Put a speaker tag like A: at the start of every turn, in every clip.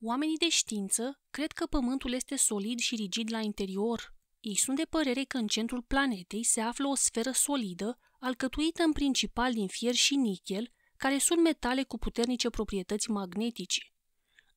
A: Oamenii de știință cred că Pământul este solid și rigid la interior. Ei sunt de părere că în centrul planetei se află o sferă solidă, alcătuită în principal din fier și nichel, care sunt metale cu puternice proprietăți magnetice.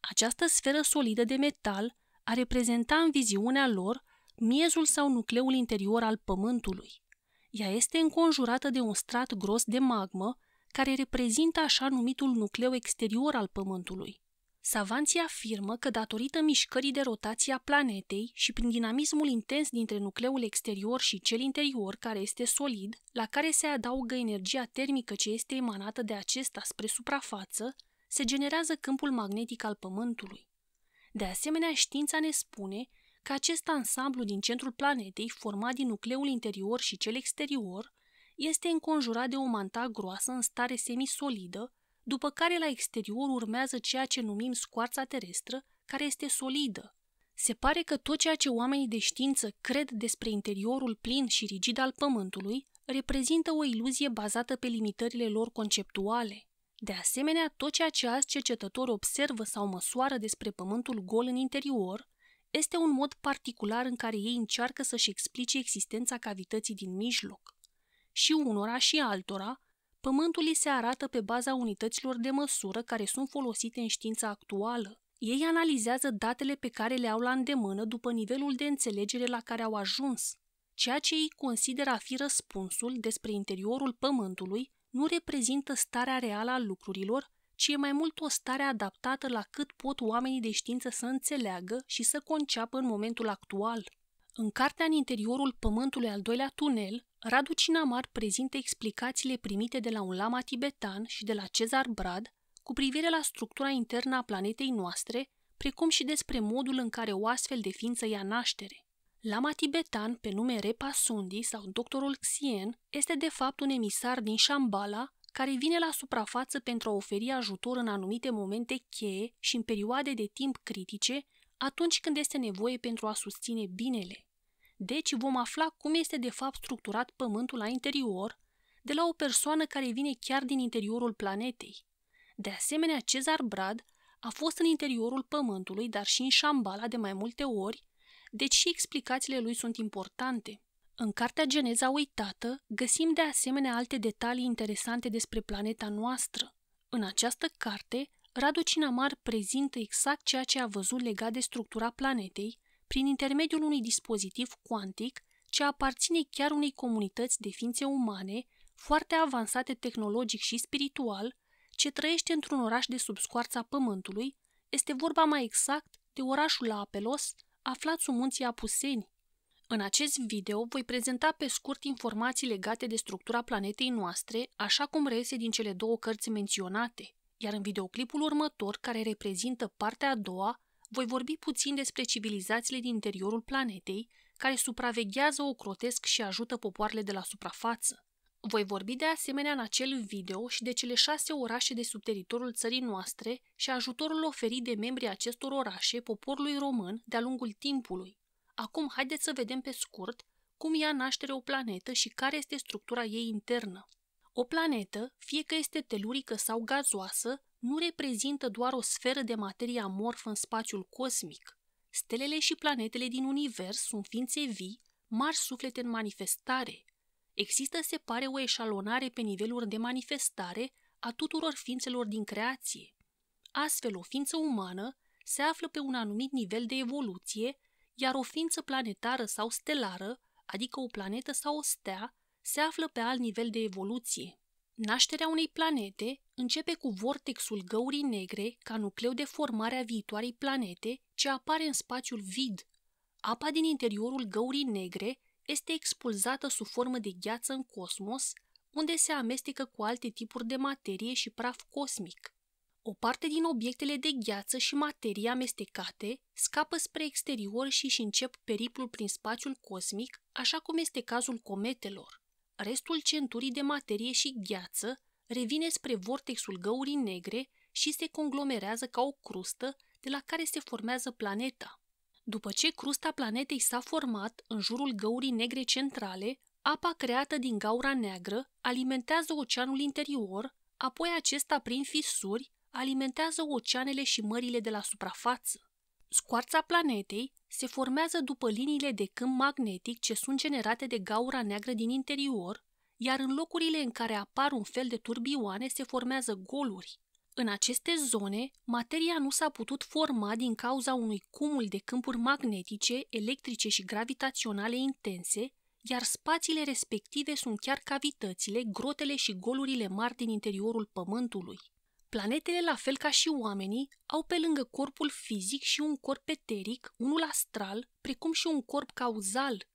A: Această sferă solidă de metal a reprezenta în viziunea lor miezul sau nucleul interior al Pământului. Ea este înconjurată de un strat gros de magmă, care reprezintă așa numitul nucleu exterior al Pământului. Savanții afirmă că datorită mișcării de rotație a planetei și prin dinamismul intens dintre nucleul exterior și cel interior, care este solid, la care se adaugă energia termică ce este emanată de acesta spre suprafață, se generează câmpul magnetic al Pământului. De asemenea, știința ne spune că acest ansamblu din centrul planetei, format din nucleul interior și cel exterior, este înconjurat de o manta groasă în stare semisolidă, după care la exterior urmează ceea ce numim scoarța terestră, care este solidă. Se pare că tot ceea ce oamenii de știință cred despre interiorul plin și rigid al Pământului reprezintă o iluzie bazată pe limitările lor conceptuale. De asemenea, tot ceea ce alți cercetători observă sau măsoară despre Pământul gol în interior este un mod particular în care ei încearcă să-și explice existența cavității din mijloc. Și unora și altora, Pământul îi se arată pe baza unităților de măsură care sunt folosite în știința actuală. Ei analizează datele pe care le au la îndemână după nivelul de înțelegere la care au ajuns. Ceea ce ei consideră a fi răspunsul despre interiorul Pământului nu reprezintă starea reală a lucrurilor, ci e mai mult o stare adaptată la cât pot oamenii de știință să înțeleagă și să conceapă în momentul actual. În cartea în interiorul pământului al doilea tunel, Radu Cinamar prezintă explicațiile primite de la un lama tibetan și de la Cezar Brad cu privire la structura internă a planetei noastre, precum și despre modul în care o astfel de ființă ia naștere. Lama tibetan, pe nume Repa Sundi sau doctorul Xien, este de fapt un emisar din Shambhala care vine la suprafață pentru a oferi ajutor în anumite momente cheie și în perioade de timp critice, atunci când este nevoie pentru a susține binele. Deci vom afla cum este de fapt structurat Pământul la interior, de la o persoană care vine chiar din interiorul planetei. De asemenea, Cezar Brad a fost în interiorul Pământului, dar și în Șambala de mai multe ori, deci și explicațiile lui sunt importante. În cartea Geneza uitată găsim de asemenea alte detalii interesante despre planeta noastră. În această carte Radu Cinamar prezintă exact ceea ce a văzut legat de structura planetei prin intermediul unui dispozitiv cuantic ce aparține chiar unei comunități de ființe umane foarte avansate tehnologic și spiritual, ce trăiește într-un oraș de sub scoarța pământului, este vorba mai exact de orașul la Apelos, aflat sub munții Apuseni. În acest video voi prezenta pe scurt informații legate de structura planetei noastre, așa cum reiese din cele două cărți menționate – iar în videoclipul următor, care reprezintă partea a doua, voi vorbi puțin despre civilizațiile din interiorul planetei, care supraveghează ocrotesc și ajută popoarele de la suprafață. Voi vorbi de asemenea în acel video și de cele șase orașe de sub teritoriul țării noastre și ajutorul oferit de membrii acestor orașe poporului român de-a lungul timpului. Acum haideți să vedem pe scurt cum ia naștere o planetă și care este structura ei internă. O planetă, fie că este telurică sau gazoasă, nu reprezintă doar o sferă de materie amorfă în spațiul cosmic. Stelele și planetele din univers sunt ființe vii, mari suflete în manifestare. Există, se pare, o eșalonare pe niveluri de manifestare a tuturor ființelor din creație. Astfel, o ființă umană se află pe un anumit nivel de evoluție, iar o ființă planetară sau stelară, adică o planetă sau o stea, se află pe alt nivel de evoluție. Nașterea unei planete începe cu vortexul găurii negre ca nucleu de formare a viitoarei planete ce apare în spațiul vid. Apa din interiorul găurii negre este expulzată sub formă de gheață în cosmos, unde se amestecă cu alte tipuri de materie și praf cosmic. O parte din obiectele de gheață și materie amestecate scapă spre exterior și își încep periplul prin spațiul cosmic, așa cum este cazul cometelor restul centurii de materie și gheață revine spre vortexul găurii negre și se conglomerează ca o crustă de la care se formează planeta. După ce crusta planetei s-a format în jurul găurii negre centrale, apa creată din gaura neagră alimentează oceanul interior, apoi acesta prin fisuri alimentează oceanele și mările de la suprafață. Scoarța planetei se formează după liniile de câmp magnetic ce sunt generate de gaura neagră din interior, iar în locurile în care apar un fel de turbioane se formează goluri. În aceste zone, materia nu s-a putut forma din cauza unui cumul de câmpuri magnetice, electrice și gravitaționale intense, iar spațiile respective sunt chiar cavitățile, grotele și golurile mari din interiorul Pământului. Planetele, la fel ca și oamenii, au pe lângă corpul fizic și un corp eteric, unul astral, precum și un corp cauzal.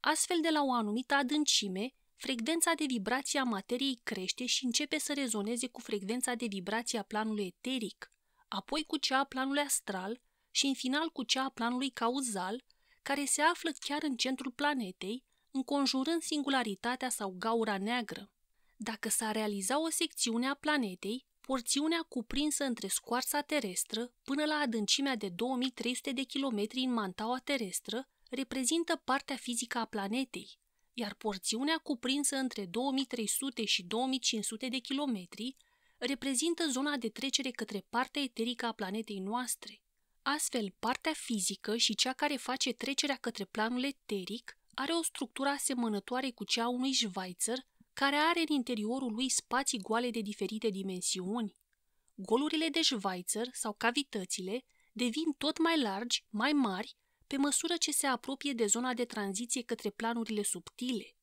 A: Astfel, de la o anumită adâncime, frecvența de vibrație a materiei crește și începe să rezoneze cu frecvența de vibrație a planului eteric, apoi cu cea a planului astral și în final cu cea a planului cauzal, care se află chiar în centrul planetei, înconjurând singularitatea sau gaura neagră. Dacă s-a realiza o secțiune a planetei, porțiunea cuprinsă între scoarța terestră până la adâncimea de 2300 de kilometri în mantaua terestră reprezintă partea fizică a planetei, iar porțiunea cuprinsă între 2300 și 2500 de kilometri reprezintă zona de trecere către partea eterică a planetei noastre. Astfel, partea fizică și cea care face trecerea către planul eteric are o structură asemănătoare cu cea a unui Schweitzer, care are în interiorul lui spații goale de diferite dimensiuni. Golurile de Schweitzer sau cavitățile devin tot mai largi, mai mari, pe măsură ce se apropie de zona de tranziție către planurile subtile.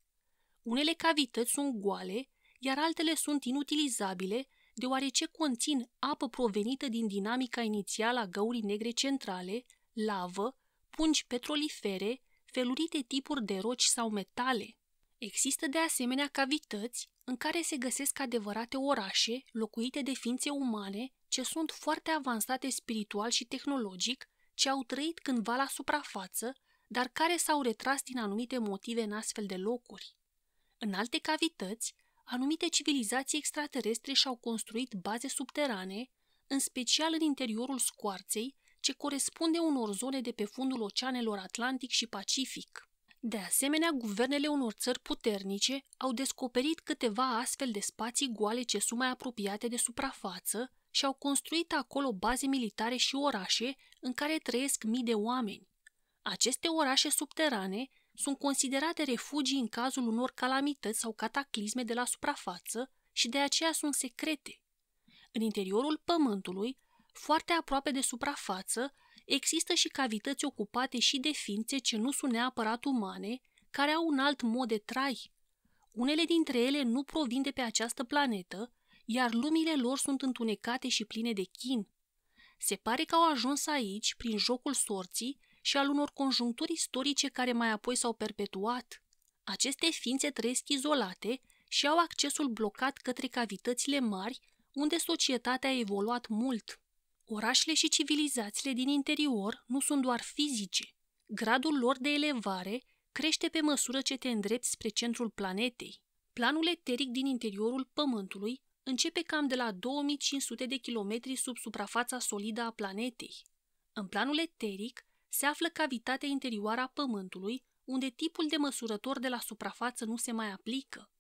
A: Unele cavități sunt goale, iar altele sunt inutilizabile, deoarece conțin apă provenită din dinamica inițială a găurii negre centrale, lavă, pungi petrolifere, felurite tipuri de roci sau metale. Există de asemenea cavități în care se găsesc adevărate orașe locuite de ființe umane ce sunt foarte avansate spiritual și tehnologic, ce au trăit cândva la suprafață, dar care s-au retras din anumite motive în astfel de locuri. În alte cavități, anumite civilizații extraterestre și-au construit baze subterane, în special în interiorul scoarței, ce corespunde unor zone de pe fundul oceanelor Atlantic și Pacific. De asemenea, guvernele unor țări puternice au descoperit câteva astfel de spații goale ce sunt mai apropiate de suprafață și au construit acolo baze militare și orașe în care trăiesc mii de oameni. Aceste orașe subterane sunt considerate refugii în cazul unor calamități sau cataclisme de la suprafață și de aceea sunt secrete. În interiorul pământului, foarte aproape de suprafață, există și cavități ocupate și de ființe ce nu sunt neapărat umane, care au un alt mod de trai. Unele dintre ele nu provin de pe această planetă, iar lumile lor sunt întunecate și pline de chin. Se pare că au ajuns aici prin jocul sorții și al unor conjuncturi istorice care mai apoi s-au perpetuat. Aceste ființe trăiesc izolate și au accesul blocat către cavitățile mari, unde societatea a evoluat mult. Orașele și civilizațiile din interior nu sunt doar fizice. Gradul lor de elevare crește pe măsură ce te îndrepți spre centrul planetei. Planul eteric din interiorul Pământului începe cam de la 2500 de kilometri sub suprafața solidă a planetei. În planul eteric se află cavitatea interioară a Pământului, unde tipul de măsurător de la suprafață nu se mai aplică.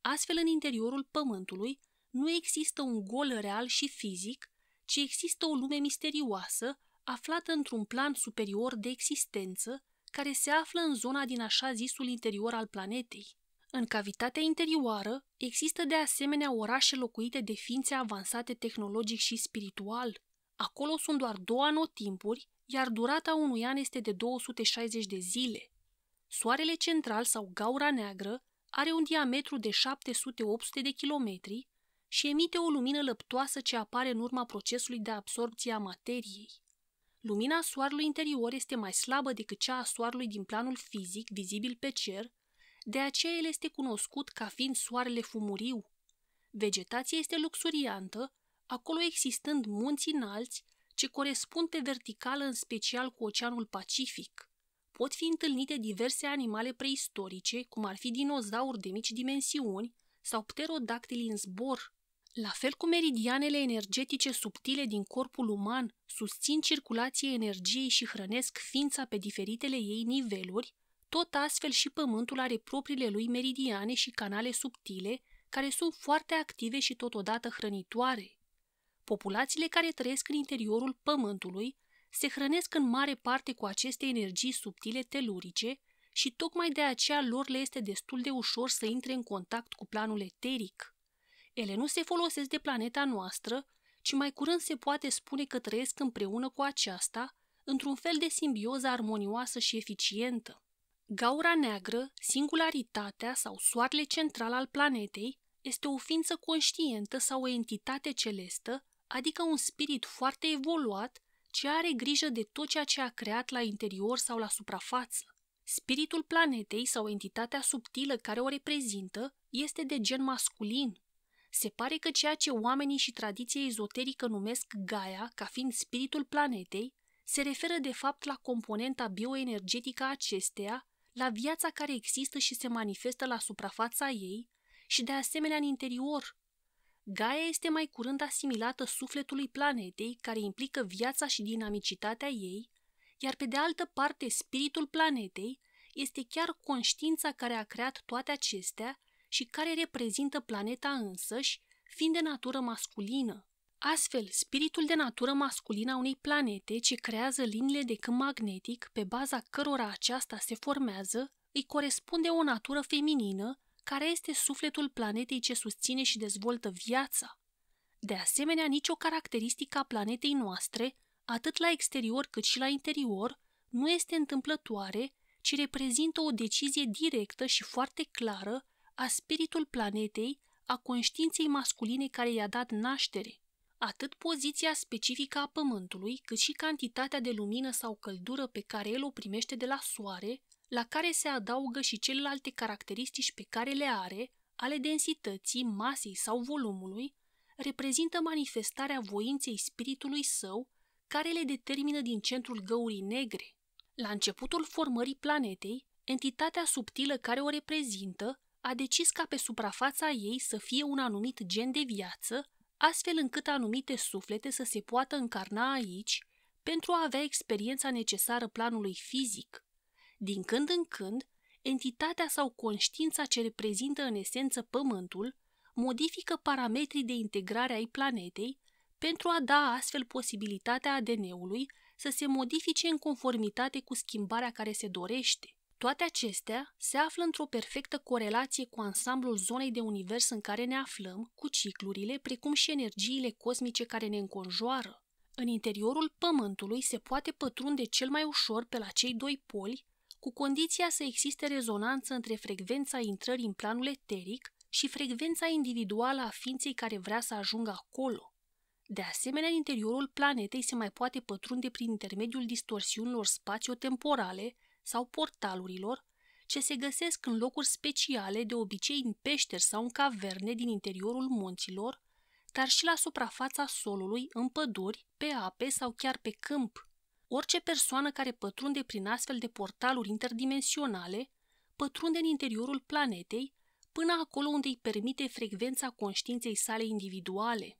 A: Astfel, în interiorul Pământului nu există un gol real și fizic, ci există o lume misterioasă, aflată într-un plan superior de existență, care se află în zona din așa zisul interior al planetei. În cavitatea interioară există de asemenea orașe locuite de ființe avansate tehnologic și spiritual. Acolo sunt doar două anotimpuri, iar durata unui an este de 260 de zile. Soarele central sau gaura neagră are un diametru de 700-800 de kilometri, și emite o lumină lăptoasă ce apare în urma procesului de absorbție a materiei. Lumina soarelui interior este mai slabă decât cea a soarelui din planul fizic, vizibil pe cer, de aceea el este cunoscut ca fiind soarele fumuriu. Vegetația este luxuriantă, acolo existând munți înalți, ce corespund pe verticală în special cu Oceanul Pacific. Pot fi întâlnite diverse animale preistorice, cum ar fi dinozauri de mici dimensiuni sau pterodactili în zbor, la fel cum meridianele energetice subtile din corpul uman susțin circulația energiei și hrănesc ființa pe diferitele ei niveluri, tot astfel și Pământul are propriile lui meridiane și canale subtile, care sunt foarte active și totodată hrănitoare. Populațiile care trăiesc în interiorul Pământului se hrănesc în mare parte cu aceste energii subtile telurice și tocmai de aceea lor le este destul de ușor să intre în contact cu planul eteric. Ele nu se folosesc de planeta noastră, ci mai curând se poate spune că trăiesc împreună cu aceasta, într-un fel de simbioză armonioasă și eficientă. Gaura neagră, singularitatea sau soarele central al planetei, este o ființă conștientă sau o entitate celestă, adică un spirit foarte evoluat ce are grijă de tot ceea ce a creat la interior sau la suprafață. Spiritul planetei sau entitatea subtilă care o reprezintă este de gen masculin, se pare că ceea ce oamenii și tradiția ezoterică numesc Gaia, ca fiind spiritul planetei, se referă de fapt la componenta bioenergetică a acesteia, la viața care există și se manifestă la suprafața ei și de asemenea în interior. Gaia este mai curând asimilată sufletului planetei, care implică viața și dinamicitatea ei, iar pe de altă parte spiritul planetei este chiar conștiința care a creat toate acestea și care reprezintă planeta însăși, fiind de natură masculină. Astfel, spiritul de natură masculină a unei planete ce creează liniile de câmp magnetic pe baza cărora aceasta se formează, îi corespunde o natură feminină care este sufletul planetei ce susține și dezvoltă viața. De asemenea, nicio caracteristică a planetei noastre, atât la exterior cât și la interior, nu este întâmplătoare, ci reprezintă o decizie directă și foarte clară a spiritul planetei, a conștiinței masculine care i-a dat naștere. Atât poziția specifică a Pământului, cât și cantitatea de lumină sau căldură pe care el o primește de la Soare, la care se adaugă și celelalte caracteristici pe care le are, ale densității, masei sau volumului, reprezintă manifestarea voinței spiritului său, care le determină din centrul găurii negre. La începutul formării planetei, entitatea subtilă care o reprezintă a decis ca pe suprafața ei să fie un anumit gen de viață, astfel încât anumite suflete să se poată încarna aici pentru a avea experiența necesară planului fizic. Din când în când, entitatea sau conștiința ce reprezintă în esență Pământul modifică parametrii de integrare ai planetei pentru a da astfel posibilitatea ADN-ului să se modifice în conformitate cu schimbarea care se dorește. Toate acestea se află într-o perfectă corelație cu ansamblul zonei de univers în care ne aflăm, cu ciclurile, precum și energiile cosmice care ne înconjoară. În interiorul Pământului se poate pătrunde cel mai ușor pe la cei doi poli, cu condiția să existe rezonanță între frecvența intrării în planul eteric și frecvența individuală a ființei care vrea să ajungă acolo. De asemenea, interiorul planetei se mai poate pătrunde prin intermediul distorsiunilor spațiotemporale, sau portalurilor, ce se găsesc în locuri speciale, de obicei în peșteri sau în caverne din interiorul munților, dar și la suprafața solului, în păduri, pe ape sau chiar pe câmp. Orice persoană care pătrunde prin astfel de portaluri interdimensionale pătrunde în interiorul planetei până acolo unde îi permite frecvența conștiinței sale individuale.